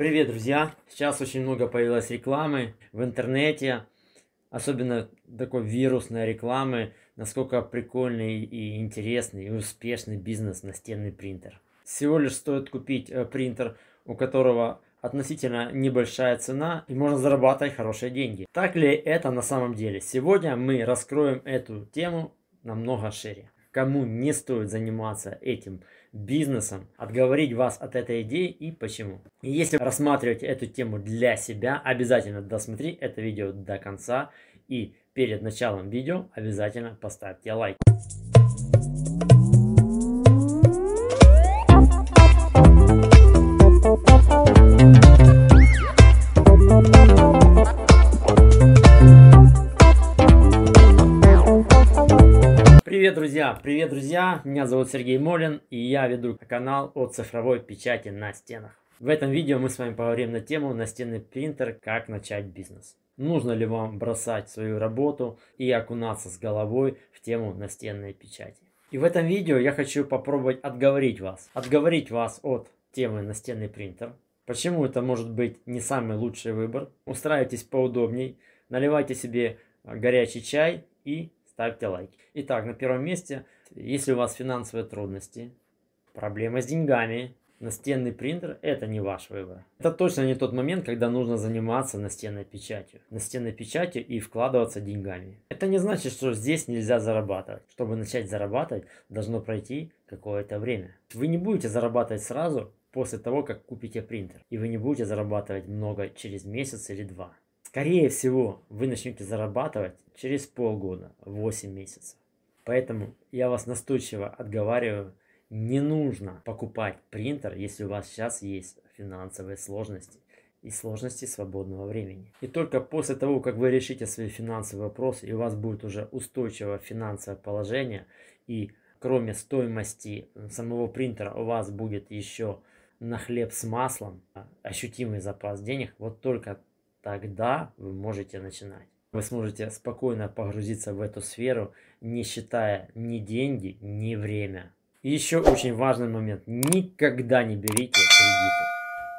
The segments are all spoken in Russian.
Привет, друзья! Сейчас очень много появилось рекламы в интернете, особенно такой вирусной рекламы, насколько прикольный и интересный и успешный бизнес настенный принтер. Всего лишь стоит купить э, принтер, у которого относительно небольшая цена и можно зарабатывать хорошие деньги. Так ли это на самом деле? Сегодня мы раскроем эту тему намного шире кому не стоит заниматься этим бизнесом, отговорить вас от этой идеи и почему. И если рассматривать эту тему для себя, обязательно досмотри это видео до конца и перед началом видео обязательно поставьте лайк. Привет, друзья! Меня зовут Сергей Молин, и я веду канал о цифровой печати на стенах. В этом видео мы с вами поговорим на тему настенный принтер «Как начать бизнес». Нужно ли вам бросать свою работу и окунаться с головой в тему настенной печати. И в этом видео я хочу попробовать отговорить вас. Отговорить вас от темы настенный принтер. Почему это может быть не самый лучший выбор. Устраивайтесь поудобней, наливайте себе горячий чай и ставьте лайки. Итак, на первом месте, если у вас финансовые трудности, проблемы с деньгами, Настенный принтер – это не ваш выбор. Это точно не тот момент, когда нужно заниматься настенной печатью. Настенной печатью и вкладываться деньгами. Это не значит, что здесь нельзя зарабатывать. Чтобы начать зарабатывать, должно пройти какое-то время. Вы не будете зарабатывать сразу после того, как купите принтер. И вы не будете зарабатывать много через месяц или два. Скорее всего, вы начнете зарабатывать через полгода, 8 месяцев. Поэтому я вас настойчиво отговариваю, не нужно покупать принтер, если у вас сейчас есть финансовые сложности и сложности свободного времени. И только после того, как вы решите свои финансовые вопросы и у вас будет уже устойчивое финансовое положение и кроме стоимости самого принтера у вас будет еще на хлеб с маслом а, ощутимый запас денег, вот только тогда вы можете начинать. Вы сможете спокойно погрузиться в эту сферу, не считая ни деньги, ни время. И еще очень важный момент. Никогда не берите кредиты.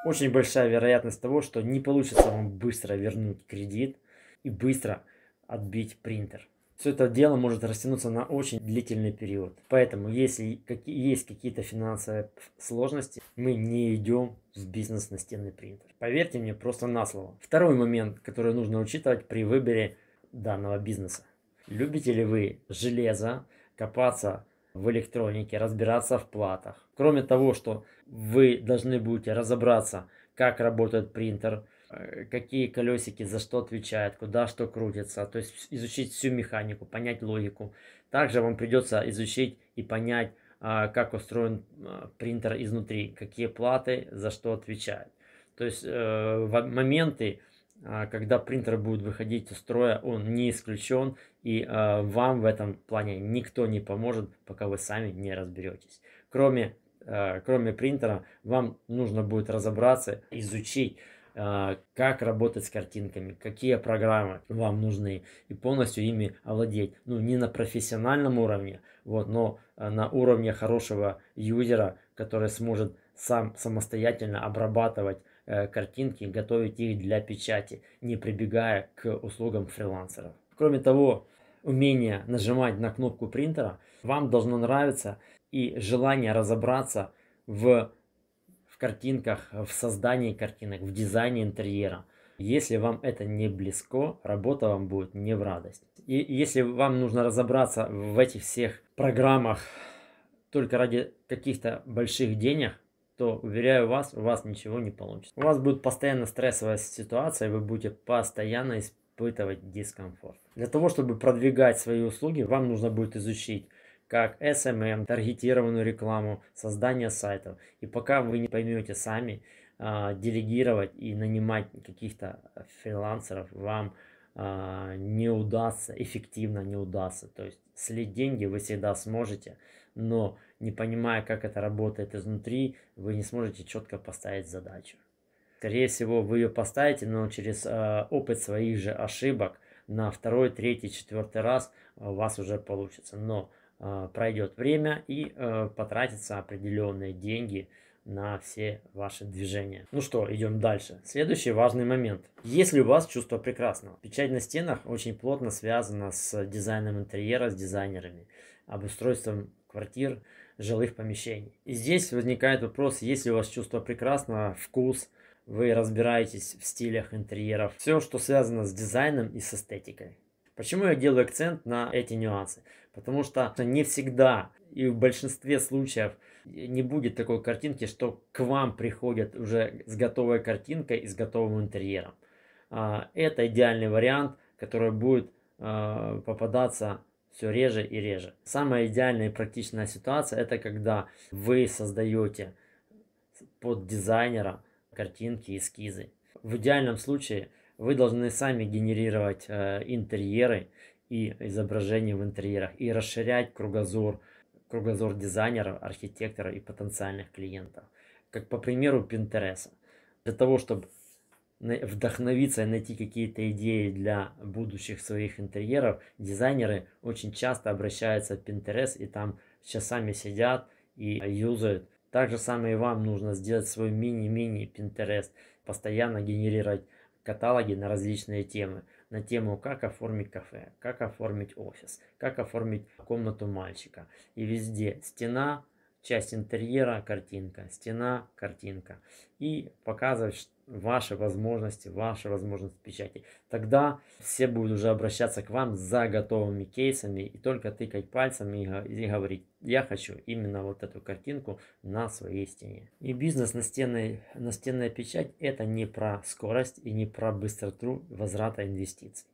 Очень большая вероятность того, что не получится вам быстро вернуть кредит и быстро отбить принтер все это дело может растянуться на очень длительный период. Поэтому, если есть какие-то финансовые сложности, мы не идем в бизнес на стенный принтер. Поверьте мне просто на слово. Второй момент, который нужно учитывать при выборе данного бизнеса. Любите ли вы железо, копаться в электронике, разбираться в платах? Кроме того, что вы должны будете разобраться, как работает принтер, Э, какие колесики за что отвечают, куда что крутится. То есть изучить всю механику, понять логику. Также вам придется изучить и понять, а, как устроен а, принтер изнутри, какие платы за что отвечают. То есть э, моменты, а, когда принтер будет выходить из строя, он не исключен, и э, вам в этом плане никто не поможет, пока вы сами не разберетесь. Кроме, кроме принтера, вам нужно будет разобраться, изучить а, как работать с картинками, какие программы вам нужны и полностью ими овладеть. Ну, не на профессиональном уровне, вот, но а, на уровне хорошего юзера, который сможет сам самостоятельно обрабатывать э, картинки, готовить их для печати, не прибегая к услугам фрилансеров. Кроме того, умение нажимать на кнопку принтера вам должно нравиться и желание разобраться в картинках, э, в создании картинок, в дизайне интерьера. Если вам это не близко, работа вам будет не в радость. И если вам нужно разобраться в этих всех программах только ради каких-то больших денег, то, уверяю вас, у вас ничего не получится. У вас будет постоянно стрессовая ситуация, и вы будете постоянно испытывать дискомфорт. Для того, чтобы продвигать свои услуги, вам нужно будет изучить как SMM, таргетированную рекламу, создание сайтов. И пока вы не поймете сами, а, делегировать и нанимать каких-то фрилансеров вам а, не удастся, эффективно не удастся. То есть слить деньги вы всегда сможете, но не понимая, как это работает изнутри, вы не сможете четко поставить задачу. Скорее всего, вы ее поставите, но через э, опыт своих же ошибок на второй, третий, четвертый раз у вас уже получится. Но Э, пройдет время и э, потратятся определенные деньги на все ваши движения. Ну что, идем дальше. Следующий важный момент. Если у вас чувство прекрасного, печать на стенах очень плотно связана с дизайном интерьера, с дизайнерами, обустройством квартир, жилых помещений. И здесь возникает вопрос, если у вас чувство прекрасного, вкус, вы разбираетесь в стилях интерьеров, все, что связано с дизайном и с эстетикой. Почему я делаю акцент на эти нюансы? Потому что не всегда и в большинстве случаев не будет такой картинки, что к вам приходят уже с готовой картинкой и с готовым интерьером. А, это идеальный вариант, который будет а, попадаться все реже и реже. Самая идеальная и практичная ситуация это когда вы создаете под дизайнера картинки, эскизы. В идеальном случае вы должны сами генерировать э, интерьеры и изображений в интерьерах, и расширять кругозор, кругозор дизайнеров, архитекторов и потенциальных клиентов. Как по примеру Пинтереса. Для того, чтобы вдохновиться и найти какие-то идеи для будущих своих интерьеров, дизайнеры очень часто обращаются в Pinterest и там часами сидят и юзают. Так же самое и вам нужно сделать свой мини-мини Pinterest, постоянно генерировать каталоги на различные темы на тему, как оформить кафе, как оформить офис, как оформить комнату мальчика. И везде стена, часть интерьера – картинка, стена – картинка. И показывать ваши возможности, ваши возможности печати. Тогда все будут уже обращаться к вам за готовыми кейсами и только тыкать пальцами и, говорить, я хочу именно вот эту картинку на своей стене. И бизнес на стенной, на печать – это не про скорость и не про быстроту возврата инвестиций.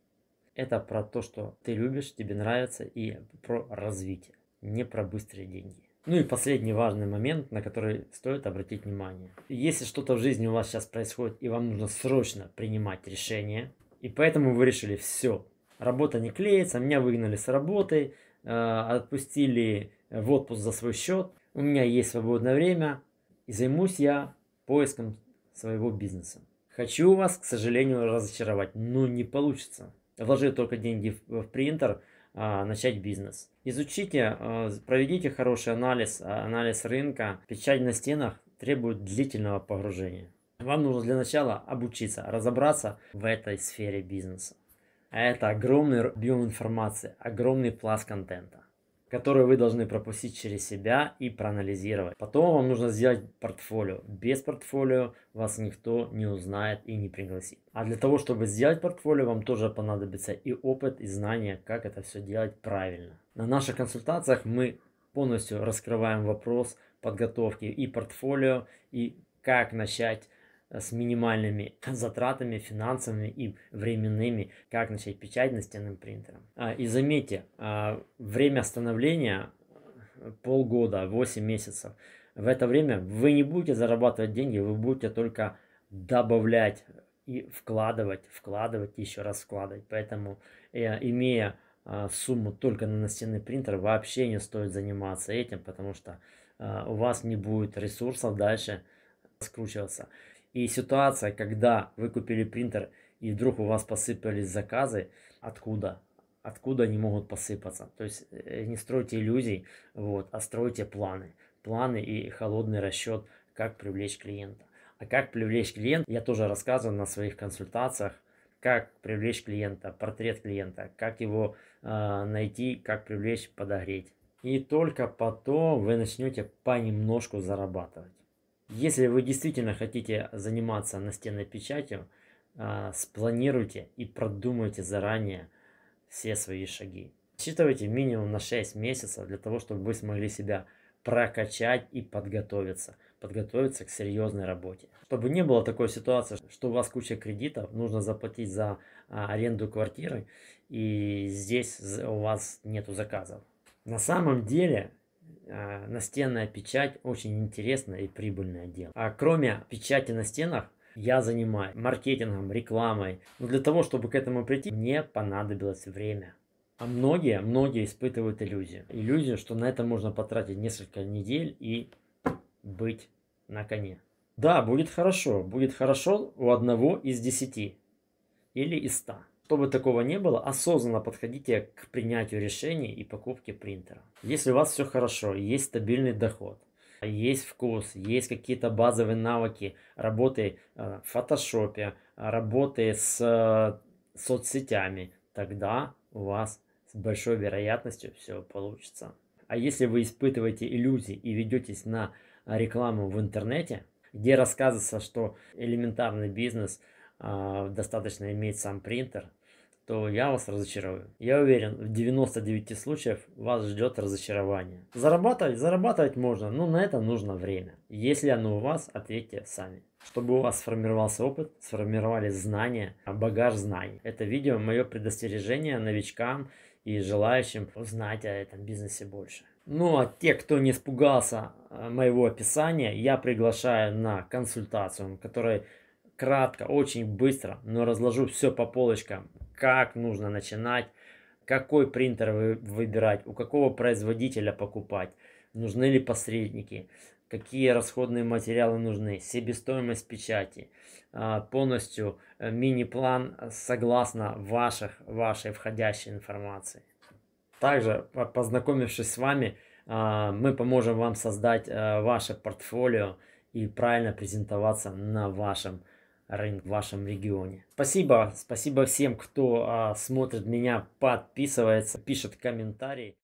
Это про то, что ты любишь, тебе нравится и про развитие, не про быстрые деньги. Ну и последний важный момент, на который стоит обратить внимание. Если что-то в жизни у вас сейчас происходит и вам нужно срочно принимать решение, и поэтому вы решили все, работа не клеится, меня выгнали с работы, а, отпустили в отпуск за свой счет, у меня есть свободное время, и займусь я поиском своего бизнеса. Хочу вас, к сожалению, разочаровать, но не получится. Вложи только деньги в принтер – а, начать бизнес. Изучите, а, проведите хороший анализ, а, анализ рынка. Печать на стенах требует длительного погружения. Вам нужно для начала обучиться, разобраться в этой сфере бизнеса. Это огромный объем информации, огромный пласт контента которые вы должны пропустить через себя и проанализировать. Потом вам нужно сделать портфолио. Без портфолио вас никто не узнает и не пригласит. А для того, чтобы сделать портфолио, вам тоже понадобится и опыт, и знания, как это все делать правильно. На наших консультациях мы полностью раскрываем вопрос подготовки и портфолио, и как начать Э, с минимальными затратами финансовыми и временными, как начать печать на стенным принтером. А, и заметьте, а, время становления э, полгода, 8 месяцев. В это время вы не будете зарабатывать деньги, вы будете только добавлять и вкладывать, вкладывать и еще раз вкладывать. Поэтому, э, имея а, сумму только на настенный принтер, вообще не стоит заниматься этим, потому что у вас не будет ресурсов дальше скручиваться. И ситуация, когда вы купили принтер и вдруг у вас посыпались заказы, откуда? Откуда они могут посыпаться? То есть э, не стройте иллюзий, вот, а стройте планы. Планы и холодный расчет, как привлечь клиента. А как привлечь клиента, я тоже рассказывал на своих консультациях, как привлечь клиента, портрет клиента, как его э, найти, как привлечь, подогреть. И только потом вы начнете понемножку зарабатывать. Если вы действительно хотите заниматься настенной печатью, а, спланируйте и продумайте заранее все свои шаги. Считывайте минимум на 6 месяцев для того, чтобы вы смогли себя прокачать и подготовиться. Подготовиться к серьезной работе. Чтобы не было такой ситуации, что у вас куча кредитов, нужно заплатить за а, аренду квартиры, и здесь у вас нету заказов. На самом деле а, настенная печать очень интересное и прибыльное дело. А кроме печати на стенах, я занимаюсь маркетингом, рекламой. Но для того, чтобы к этому прийти, мне понадобилось время. А многие, многие испытывают иллюзию. Иллюзию, что на это можно потратить несколько недель и быть на коне. Да, будет хорошо. Будет хорошо у одного из десяти или из ста. Чтобы такого не было, осознанно подходите к принятию решений и покупке принтера. Если у вас все хорошо, есть стабильный доход, есть вкус, есть какие-то базовые навыки работы э, в фотошопе, работы с э, соцсетями, тогда у вас с большой вероятностью все получится. А если вы испытываете иллюзии и ведетесь на рекламу в интернете, где рассказывается, что элементарный бизнес э, достаточно иметь сам принтер, то я вас разочарую. Я уверен, в 99 случаев вас ждет разочарование. Зарабатывать? Зарабатывать можно, но на это нужно время. Если оно у вас, ответьте сами. Чтобы у вас сформировался опыт, сформировались знания, а багаж знаний. Это видео мое предостережение новичкам и желающим узнать о этом бизнесе больше. Ну а те, кто не испугался э, моего описания, я приглашаю на консультацию, которая кратко, очень быстро, но разложу все по полочкам, как нужно начинать, какой принтер вы, выбирать, у какого производителя покупать, нужны ли посредники, какие расходные материалы нужны, себестоимость печати, а, полностью э, мини-план э, согласно ваших, вашей входящей информации. Также, познакомившись с вами, а, мы поможем вам создать э, ваше портфолио и правильно презентоваться на вашем рынок в вашем регионе. Спасибо, спасибо всем, кто а, смотрит меня, подписывается, пишет комментарии.